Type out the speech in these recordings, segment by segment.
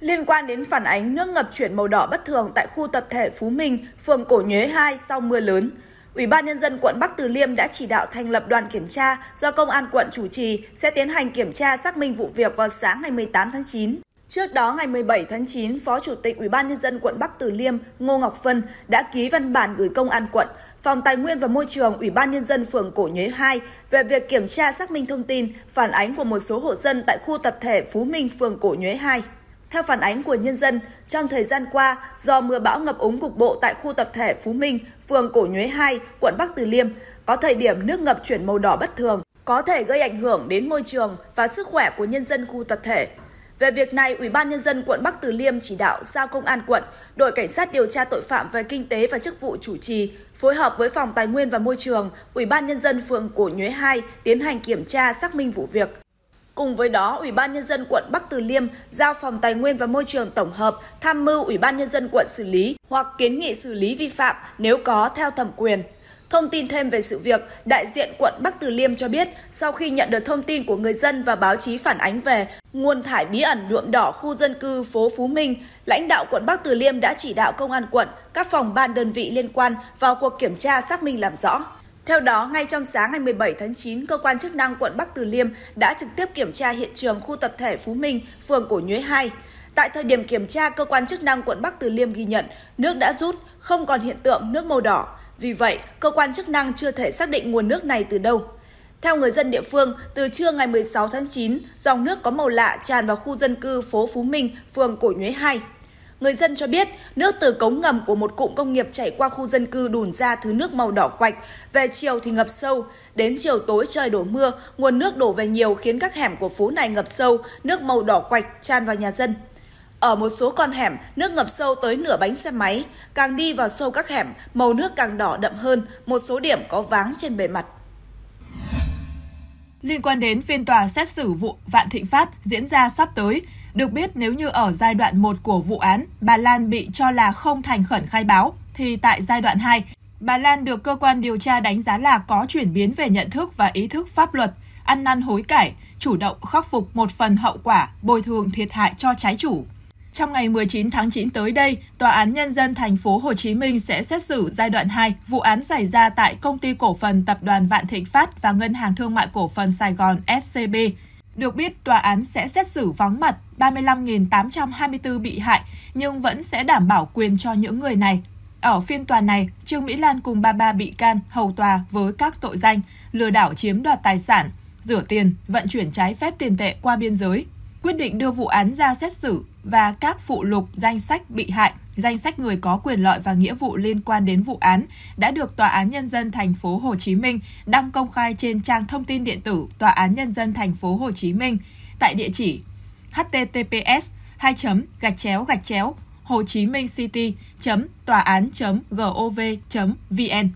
Liên quan đến phản ánh nước ngập chuyển màu đỏ bất thường tại khu tập thể Phú Minh, phường Cổ Nhuế 2 sau mưa lớn, Ủy ban nhân dân quận Bắc Từ Liêm đã chỉ đạo thành lập đoàn kiểm tra do công an quận chủ trì sẽ tiến hành kiểm tra xác minh vụ việc vào sáng ngày 18 tháng 9. Trước đó ngày 17 tháng 9, Phó Chủ tịch Ủy ban nhân dân quận Bắc Từ Liêm Ngô Ngọc Phân đã ký văn bản gửi công an quận, Phòng Tài nguyên và Môi trường Ủy ban nhân dân phường Cổ Nhuế 2 về việc kiểm tra xác minh thông tin phản ánh của một số hộ dân tại khu tập thể Phú Minh phường Cổ Nhuế 2. Theo phản ánh của nhân dân, trong thời gian qua, do mưa bão ngập úng cục bộ tại khu tập thể Phú Minh, phường Cổ Nhuế 2, quận Bắc Từ Liêm, có thời điểm nước ngập chuyển màu đỏ bất thường, có thể gây ảnh hưởng đến môi trường và sức khỏe của nhân dân khu tập thể. Về việc này, Ủy ban nhân dân quận Bắc Từ Liêm chỉ đạo giao công an quận, đội cảnh sát điều tra tội phạm về kinh tế và chức vụ chủ trì phối hợp với phòng Tài nguyên và Môi trường, Ủy ban nhân dân phường Cổ Nhuế 2 tiến hành kiểm tra xác minh vụ việc. Cùng với đó, Ủy ban nhân dân quận Bắc Từ Liêm giao Phòng Tài nguyên và Môi trường tổng hợp tham mưu Ủy ban nhân dân quận xử lý hoặc kiến nghị xử lý vi phạm nếu có theo thẩm quyền. Thông tin thêm về sự việc, đại diện quận Bắc Từ Liêm cho biết, sau khi nhận được thông tin của người dân và báo chí phản ánh về nguồn thải bí ẩn nhuộm đỏ khu dân cư phố Phú Minh, lãnh đạo quận Bắc Từ Liêm đã chỉ đạo công an quận, các phòng ban đơn vị liên quan vào cuộc kiểm tra xác minh làm rõ. Theo đó, ngay trong sáng ngày 17 tháng 9, cơ quan chức năng quận Bắc Từ Liêm đã trực tiếp kiểm tra hiện trường khu tập thể Phú Minh, phường Cổ Nhuế 2. Tại thời điểm kiểm tra, cơ quan chức năng quận Bắc Từ Liêm ghi nhận nước đã rút, không còn hiện tượng nước màu đỏ. Vì vậy, cơ quan chức năng chưa thể xác định nguồn nước này từ đâu. Theo người dân địa phương, từ trưa ngày 16 tháng 9, dòng nước có màu lạ tràn vào khu dân cư phố Phú Minh, phường Cổ Nhuế 2. Người dân cho biết, nước từ cống ngầm của một cụm công nghiệp chảy qua khu dân cư đùn ra thứ nước màu đỏ quạch, về chiều thì ngập sâu. Đến chiều tối trời đổ mưa, nguồn nước đổ về nhiều khiến các hẻm của phố này ngập sâu, nước màu đỏ quạch tràn vào nhà dân. Ở một số con hẻm, nước ngập sâu tới nửa bánh xe máy. Càng đi vào sâu các hẻm, màu nước càng đỏ đậm hơn, một số điểm có váng trên bề mặt. Liên quan đến phiên tòa xét xử vụ Vạn Thịnh Phát diễn ra sắp tới, được biết nếu như ở giai đoạn 1 của vụ án, bà Lan bị cho là không thành khẩn khai báo, thì tại giai đoạn 2, bà Lan được cơ quan điều tra đánh giá là có chuyển biến về nhận thức và ý thức pháp luật, ăn năn hối cải, chủ động khắc phục một phần hậu quả, bồi thường thiệt hại cho trái chủ. Trong ngày 19 tháng 9 tới đây, Tòa án Nhân dân thành phố Hồ Chí Minh sẽ xét xử giai đoạn 2 vụ án xảy ra tại Công ty Cổ phần Tập đoàn Vạn Thịnh Phát và Ngân hàng Thương mại Cổ phần Sài Gòn SCB được biết, tòa án sẽ xét xử vắng mặt 35.824 bị hại, nhưng vẫn sẽ đảm bảo quyền cho những người này. Ở phiên tòa này, Trương Mỹ Lan cùng 33 bị can hầu tòa với các tội danh lừa đảo chiếm đoạt tài sản, rửa tiền, vận chuyển trái phép tiền tệ qua biên giới. Quyết định đưa vụ án ra xét xử và các phụ lục danh sách bị hại, danh sách người có quyền lợi và nghĩa vụ liên quan đến vụ án đã được Tòa án nhân dân thành phố Hồ Chí Minh đăng công khai trên trang thông tin điện tử Tòa án nhân dân thành phố Hồ Chí Minh tại địa chỉ https 2 gạch chéo gạch chéo hồ chí minh city tòa án gov vn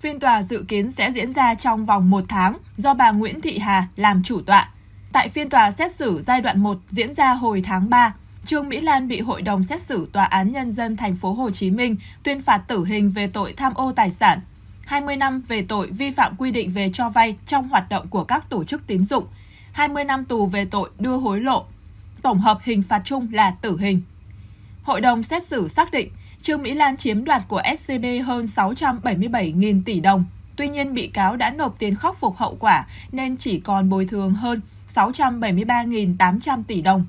Phiên tòa dự kiến sẽ diễn ra trong vòng một tháng do bà Nguyễn Thị Hà làm chủ tọa. Tại phiên tòa xét xử giai đoạn 1 diễn ra hồi tháng 3, Trương Mỹ Lan bị hội đồng xét xử tòa án nhân dân thành phố Hồ Chí Minh tuyên phạt tử hình về tội tham ô tài sản, 20 năm về tội vi phạm quy định về cho vay trong hoạt động của các tổ chức tín dụng, 20 năm tù về tội đưa hối lộ. Tổng hợp hình phạt chung là tử hình. Hội đồng xét xử xác định Trương Mỹ Lan chiếm đoạt của SCB hơn 677.000 tỷ đồng. Tuy nhiên, bị cáo đã nộp tiền khắc phục hậu quả nên chỉ còn bồi thường hơn 673.800 tỷ đồng.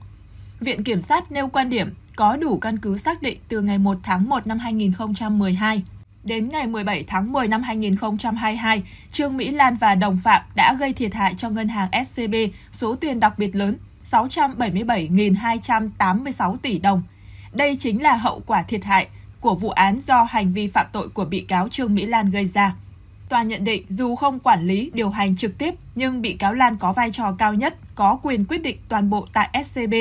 Viện Kiểm sát nêu quan điểm có đủ căn cứ xác định từ ngày 1 tháng 1 năm 2012 đến ngày 17 tháng 10 năm 2022, Trương Mỹ Lan và đồng phạm đã gây thiệt hại cho ngân hàng SCB số tiền đặc biệt lớn 677.286 tỷ đồng. Đây chính là hậu quả thiệt hại của vụ án do hành vi phạm tội của bị cáo Trương Mỹ Lan gây ra. Tòa nhận định dù không quản lý, điều hành trực tiếp, nhưng bị cáo Lan có vai trò cao nhất, có quyền quyết định toàn bộ tại SCB.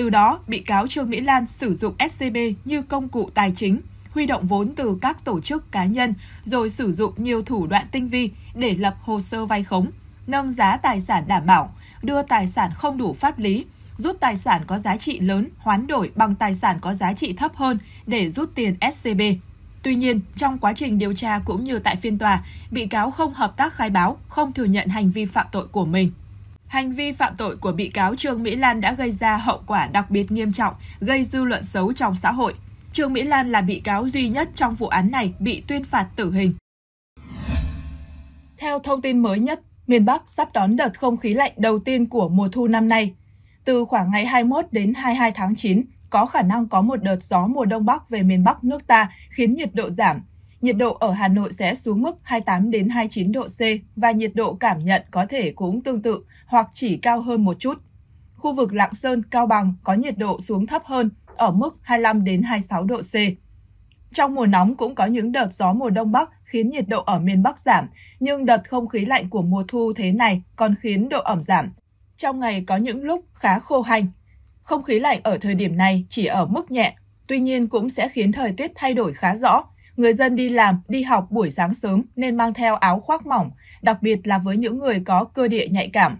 Từ đó, bị cáo Trương Mỹ Lan sử dụng SCB như công cụ tài chính, huy động vốn từ các tổ chức cá nhân rồi sử dụng nhiều thủ đoạn tinh vi để lập hồ sơ vay khống, nâng giá tài sản đảm bảo, đưa tài sản không đủ pháp lý, rút tài sản có giá trị lớn hoán đổi bằng tài sản có giá trị thấp hơn để rút tiền SCB. Tuy nhiên, trong quá trình điều tra cũng như tại phiên tòa, bị cáo không hợp tác khai báo, không thừa nhận hành vi phạm tội của mình. Hành vi phạm tội của bị cáo Trương Mỹ Lan đã gây ra hậu quả đặc biệt nghiêm trọng, gây dư luận xấu trong xã hội. Trương Mỹ Lan là bị cáo duy nhất trong vụ án này bị tuyên phạt tử hình. Theo thông tin mới nhất, miền Bắc sắp đón đợt không khí lạnh đầu tiên của mùa thu năm nay. Từ khoảng ngày 21 đến 22 tháng 9, có khả năng có một đợt gió mùa đông bắc về miền Bắc nước ta khiến nhiệt độ giảm, Nhiệt độ ở Hà Nội sẽ xuống mức 28 đến 29 độ C và nhiệt độ cảm nhận có thể cũng tương tự hoặc chỉ cao hơn một chút. Khu vực Lạng Sơn, Cao Bằng có nhiệt độ xuống thấp hơn ở mức 25 đến 26 độ C. Trong mùa nóng cũng có những đợt gió mùa đông bắc khiến nhiệt độ ở miền Bắc giảm, nhưng đợt không khí lạnh của mùa thu thế này còn khiến độ ẩm giảm. Trong ngày có những lúc khá khô hành. Không khí lạnh ở thời điểm này chỉ ở mức nhẹ, tuy nhiên cũng sẽ khiến thời tiết thay đổi khá rõ. Người dân đi làm, đi học buổi sáng sớm nên mang theo áo khoác mỏng, đặc biệt là với những người có cơ địa nhạy cảm.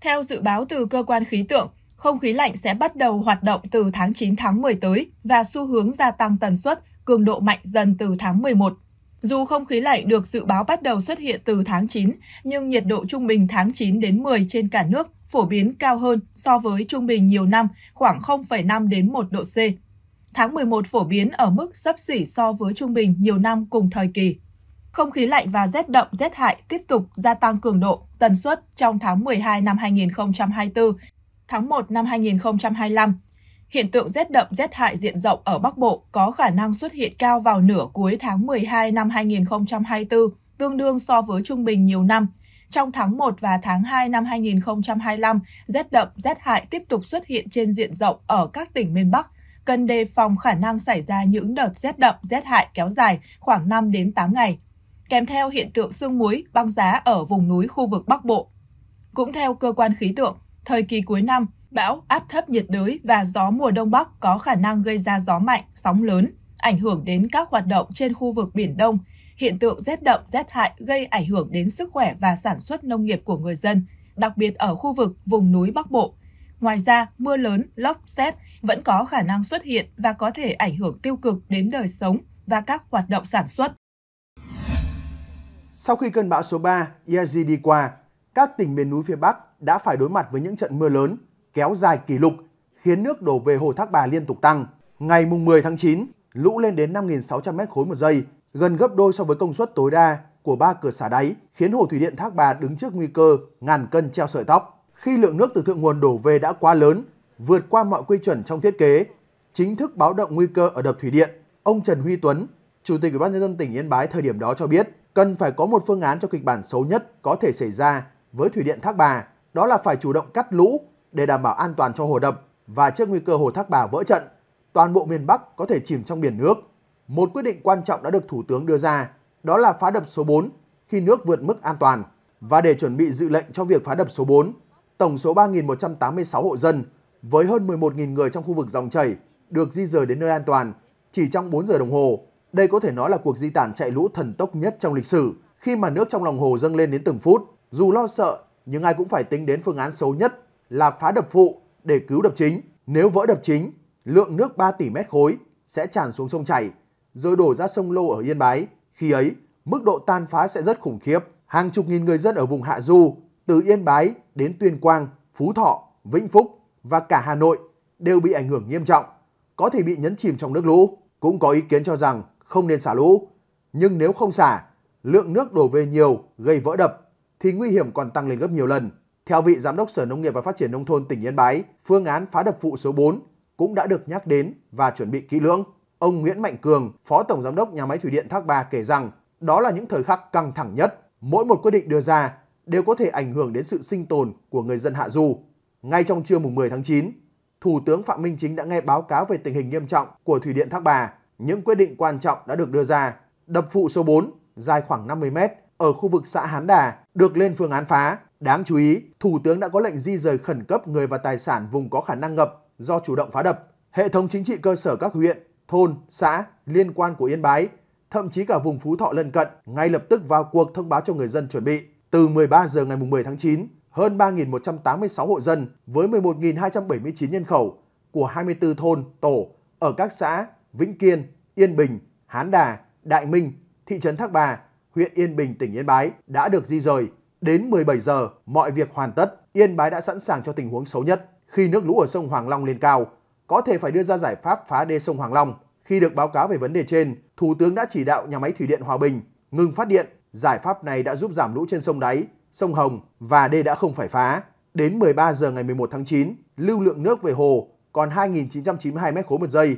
Theo dự báo từ cơ quan khí tượng, không khí lạnh sẽ bắt đầu hoạt động từ tháng 9 tháng 10 tới và xu hướng gia tăng tần suất, cường độ mạnh dần từ tháng 11. Dù không khí lạnh được dự báo bắt đầu xuất hiện từ tháng 9, nhưng nhiệt độ trung bình tháng 9 đến 10 trên cả nước phổ biến cao hơn so với trung bình nhiều năm, khoảng 0,5 đến 1 độ C tháng 11 phổ biến ở mức sấp xỉ so với trung bình nhiều năm cùng thời kỳ. Không khí lạnh và rét đậm rét hại tiếp tục gia tăng cường độ, tần suất trong tháng 12 năm 2024, tháng 1 năm 2025. Hiện tượng rét đậm rét hại diện rộng ở Bắc Bộ có khả năng xuất hiện cao vào nửa cuối tháng 12 năm 2024, tương đương so với trung bình nhiều năm. Trong tháng 1 và tháng 2 năm 2025, rét đậm rét hại tiếp tục xuất hiện trên diện rộng ở các tỉnh miền Bắc, cần đề phòng khả năng xảy ra những đợt rét đậm, rét hại kéo dài khoảng 5 đến 8 ngày, kèm theo hiện tượng sương muối, băng giá ở vùng núi khu vực Bắc Bộ. Cũng theo cơ quan khí tượng, thời kỳ cuối năm, bão, áp thấp nhiệt đới và gió mùa đông bắc có khả năng gây ra gió mạnh, sóng lớn, ảnh hưởng đến các hoạt động trên khu vực Biển Đông, hiện tượng rét đậm, rét hại gây ảnh hưởng đến sức khỏe và sản xuất nông nghiệp của người dân, đặc biệt ở khu vực vùng núi Bắc Bộ, Ngoài ra, mưa lớn, lốc, xét vẫn có khả năng xuất hiện và có thể ảnh hưởng tiêu cực đến đời sống và các hoạt động sản xuất. Sau khi cơn bão số 3 Yazi đi qua, các tỉnh miền núi phía Bắc đã phải đối mặt với những trận mưa lớn kéo dài kỷ lục khiến nước đổ về hồ Thác Bà liên tục tăng. Ngày 10 tháng 9, lũ lên đến 5.600 m khối một giây, gần gấp đôi so với công suất tối đa của ba cửa xả đáy, khiến hồ thủy điện Thác Bà đứng trước nguy cơ ngàn cân treo sợi tóc khi lượng nước từ thượng nguồn đổ về đã quá lớn, vượt qua mọi quy chuẩn trong thiết kế, chính thức báo động nguy cơ ở đập thủy điện, ông Trần Huy Tuấn, Chủ tịch Ủy ban nhân dân tỉnh Yên Bái thời điểm đó cho biết, cần phải có một phương án cho kịch bản xấu nhất có thể xảy ra với thủy điện Thác Bà, đó là phải chủ động cắt lũ để đảm bảo an toàn cho hồ đập và trước nguy cơ hồ Thác Bà vỡ trận, toàn bộ miền Bắc có thể chìm trong biển nước. Một quyết định quan trọng đã được Thủ tướng đưa ra, đó là phá đập số 4 khi nước vượt mức an toàn. Và để chuẩn bị dự lệnh cho việc phá đập số 4, tổng số 3.186 hộ dân với hơn 11.000 người trong khu vực dòng chảy được di rời đến nơi an toàn chỉ trong 4 giờ đồng hồ. Đây có thể nói là cuộc di tản chạy lũ thần tốc nhất trong lịch sử khi mà nước trong lòng hồ dâng lên đến từng phút. Dù lo sợ, nhưng ai cũng phải tính đến phương án xấu nhất là phá đập phụ để cứu đập chính. Nếu vỡ đập chính, lượng nước 3 tỷ mét khối sẽ tràn xuống sông chảy, rồi đổ ra sông Lô ở Yên Bái. Khi ấy, mức độ tan phá sẽ rất khủng khiếp. Hàng chục nghìn người dân ở vùng Hạ Du từ Yên Bái đến Tuyên Quang, Phú Thọ, Vĩnh Phúc và cả Hà Nội đều bị ảnh hưởng nghiêm trọng, có thể bị nhấn chìm trong nước lũ. Cũng có ý kiến cho rằng không nên xả lũ, nhưng nếu không xả, lượng nước đổ về nhiều gây vỡ đập thì nguy hiểm còn tăng lên gấp nhiều lần. Theo vị Giám đốc Sở Nông nghiệp và Phát triển Nông thôn tỉnh Yên Bái, phương án phá đập phụ số 4 cũng đã được nhắc đến và chuẩn bị kỹ lưỡng. Ông Nguyễn Mạnh Cường, Phó Tổng Giám đốc Nhà máy Thủy điện Thác Bà kể rằng đó là những thời khắc căng thẳng nhất. Mỗi một quyết định đưa ra đều có thể ảnh hưởng đến sự sinh tồn của người dân Hạ Du. Ngay trong trưa mùng 10 tháng 9, Thủ tướng Phạm Minh Chính đã nghe báo cáo về tình hình nghiêm trọng của thủy điện Thác Bà, những quyết định quan trọng đã được đưa ra. Đập phụ số 4 dài khoảng 50 mét ở khu vực xã Hán Đà được lên phương án phá. Đáng chú ý, Thủ tướng đã có lệnh di rời khẩn cấp người và tài sản vùng có khả năng ngập do chủ động phá đập. Hệ thống chính trị cơ sở các huyện, thôn, xã liên quan của Yên Bái, thậm chí cả vùng Phú Thọ lân cận ngay lập tức vào cuộc thông báo cho người dân chuẩn bị. Từ 13 giờ ngày 10 tháng 9, hơn 3.186 hộ dân với 11.279 nhân khẩu của 24 thôn, tổ ở các xã Vĩnh Kiên, Yên Bình, Hán Đà, Đại Minh, thị trấn Thác Bà, huyện Yên Bình, tỉnh Yên Bái đã được di rời. Đến 17 giờ, mọi việc hoàn tất, Yên Bái đã sẵn sàng cho tình huống xấu nhất. Khi nước lũ ở sông Hoàng Long lên cao, có thể phải đưa ra giải pháp phá đê sông Hoàng Long. Khi được báo cáo về vấn đề trên, Thủ tướng đã chỉ đạo nhà máy thủy điện Hòa Bình ngừng phát điện Giải pháp này đã giúp giảm lũ trên sông Đáy, sông Hồng và đê đã không phải phá. Đến 13 giờ ngày 11 tháng 9, lưu lượng nước về hồ còn 2.992 m 3 một giây,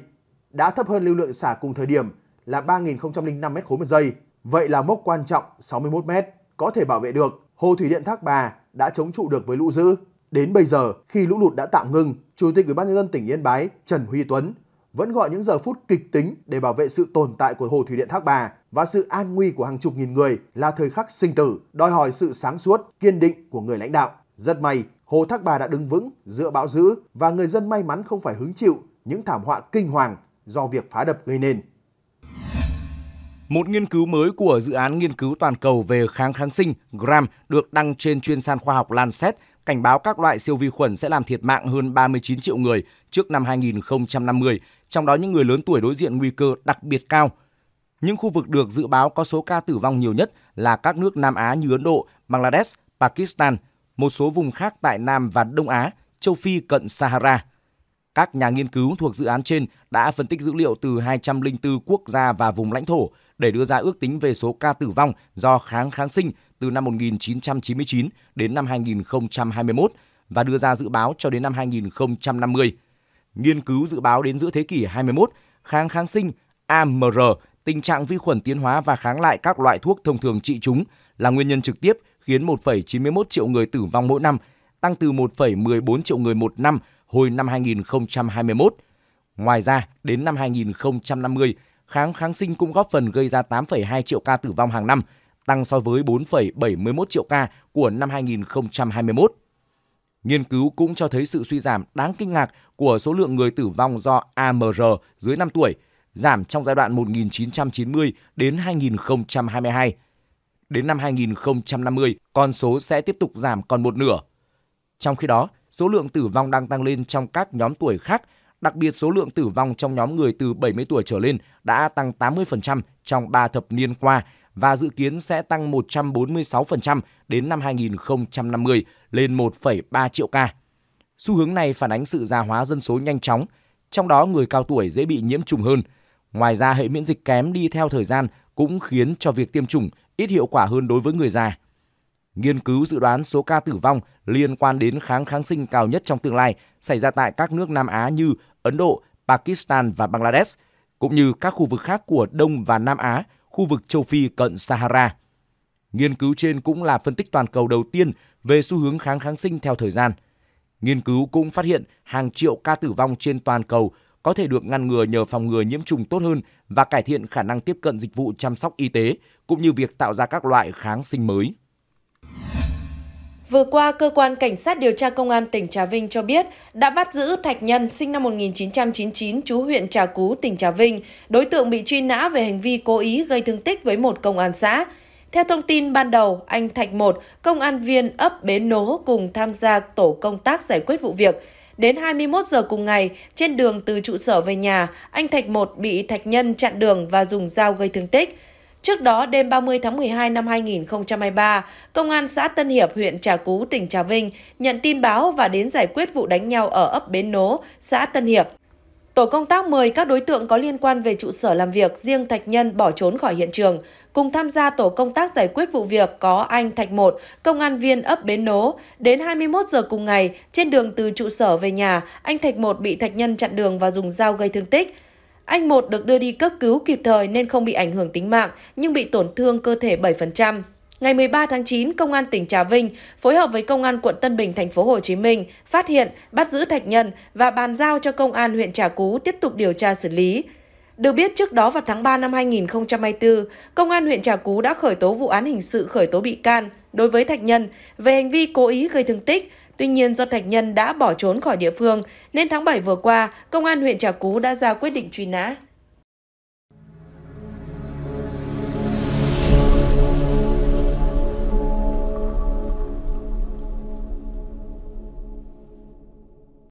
đã thấp hơn lưu lượng xả cùng thời điểm là 3.005 m 3 một giây. Vậy là mốc quan trọng 61 m có thể bảo vệ được. Hồ thủy điện Thác Bà đã chống trụ được với lũ dữ. Đến bây giờ, khi lũ lụt đã tạm ngưng, Chủ tịch Ủy ban nhân dân tỉnh Yên Bái Trần Huy Tuấn vẫn gọi những giờ phút kịch tính để bảo vệ sự tồn tại của hồ thủy điện Thác Bà và sự an nguy của hàng chục nghìn người là thời khắc sinh tử, đòi hỏi sự sáng suốt, kiên định của người lãnh đạo. Rất may, hồ Thác Bà đã đứng vững giữa bão dữ và người dân may mắn không phải hứng chịu những thảm họa kinh hoàng do việc phá đập gây nên. Một nghiên cứu mới của dự án nghiên cứu toàn cầu về kháng kháng sinh Gram được đăng trên chuyên san khoa học Lancet cảnh báo các loại siêu vi khuẩn sẽ làm thiệt mạng hơn 39 triệu người trước năm 2050 trong đó những người lớn tuổi đối diện nguy cơ đặc biệt cao. Những khu vực được dự báo có số ca tử vong nhiều nhất là các nước Nam Á như Ấn Độ, Bangladesh, Pakistan, một số vùng khác tại Nam và Đông Á, châu Phi cận Sahara. Các nhà nghiên cứu thuộc dự án trên đã phân tích dữ liệu từ 204 quốc gia và vùng lãnh thổ để đưa ra ước tính về số ca tử vong do kháng kháng sinh từ năm 1999 đến năm 2021 và đưa ra dự báo cho đến năm 2050. Nghiên cứu dự báo đến giữa thế kỷ 21, kháng kháng sinh AMR, tình trạng vi khuẩn tiến hóa và kháng lại các loại thuốc thông thường trị chúng là nguyên nhân trực tiếp khiến 1,91 triệu người tử vong mỗi năm, tăng từ 1,14 triệu người một năm hồi năm 2021. Ngoài ra, đến năm 2050, kháng kháng sinh cũng góp phần gây ra 8,2 triệu ca tử vong hàng năm, tăng so với 4,71 triệu ca của năm 2021. Nghiên cứu cũng cho thấy sự suy giảm đáng kinh ngạc của số lượng người tử vong do AMR dưới 5 tuổi, giảm trong giai đoạn 1990 đến 2022. Đến năm 2050, con số sẽ tiếp tục giảm còn một nửa. Trong khi đó, số lượng tử vong đang tăng lên trong các nhóm tuổi khác, đặc biệt số lượng tử vong trong nhóm người từ 70 tuổi trở lên đã tăng 80% trong 3 thập niên qua và dự kiến sẽ tăng 146% đến năm 2050 lên 1,3 triệu ca. Xu hướng này phản ánh sự già hóa dân số nhanh chóng, trong đó người cao tuổi dễ bị nhiễm trùng hơn. Ngoài ra hệ miễn dịch kém đi theo thời gian cũng khiến cho việc tiêm chủng ít hiệu quả hơn đối với người già. Nghiên cứu dự đoán số ca tử vong liên quan đến kháng kháng sinh cao nhất trong tương lai xảy ra tại các nước Nam Á như Ấn Độ, Pakistan và Bangladesh, cũng như các khu vực khác của Đông và Nam Á khu vực châu Phi cận Sahara. Nghiên cứu trên cũng là phân tích toàn cầu đầu tiên về xu hướng kháng kháng sinh theo thời gian. Nghiên cứu cũng phát hiện hàng triệu ca tử vong trên toàn cầu có thể được ngăn ngừa nhờ phòng ngừa nhiễm trùng tốt hơn và cải thiện khả năng tiếp cận dịch vụ chăm sóc y tế cũng như việc tạo ra các loại kháng sinh mới. Vừa qua, Cơ quan Cảnh sát điều tra Công an tỉnh Trà Vinh cho biết đã bắt giữ Thạch Nhân, sinh năm 1999, chú huyện Trà Cú, tỉnh Trà Vinh, đối tượng bị truy nã về hành vi cố ý gây thương tích với một công an xã. Theo thông tin ban đầu, anh Thạch Một, công an viên ấp Bến Nố cùng tham gia tổ công tác giải quyết vụ việc. Đến 21 giờ cùng ngày, trên đường từ trụ sở về nhà, anh Thạch Một bị Thạch Nhân chặn đường và dùng dao gây thương tích. Trước đó, đêm 30 tháng 12 năm 2023, Công an xã Tân Hiệp, huyện Trà Cú, tỉnh Trà Vinh nhận tin báo và đến giải quyết vụ đánh nhau ở ấp Bến Nố, xã Tân Hiệp. Tổ công tác mời các đối tượng có liên quan về trụ sở làm việc, riêng Thạch Nhân bỏ trốn khỏi hiện trường. Cùng tham gia tổ công tác giải quyết vụ việc có anh Thạch Một, công an viên ấp Bến Nố. Đến 21 giờ cùng ngày, trên đường từ trụ sở về nhà, anh Thạch Một bị Thạch Nhân chặn đường và dùng dao gây thương tích. Anh một được đưa đi cấp cứu kịp thời nên không bị ảnh hưởng tính mạng, nhưng bị tổn thương cơ thể 7%. Ngày 13 tháng 9, Công an tỉnh Trà Vinh phối hợp với Công an quận Tân Bình, thành phố Hồ Chí Minh phát hiện, bắt giữ Thạch Nhân và bàn giao cho Công an huyện Trà Cú tiếp tục điều tra xử lý. Được biết trước đó vào tháng 3 năm 2024, Công an huyện Trà Cú đã khởi tố vụ án hình sự khởi tố bị can đối với Thạch Nhân về hành vi cố ý gây thương tích Tuy nhiên do Thạch Nhân đã bỏ trốn khỏi địa phương nên tháng 7 vừa qua, công an huyện Trà Cú đã ra quyết định truy nã.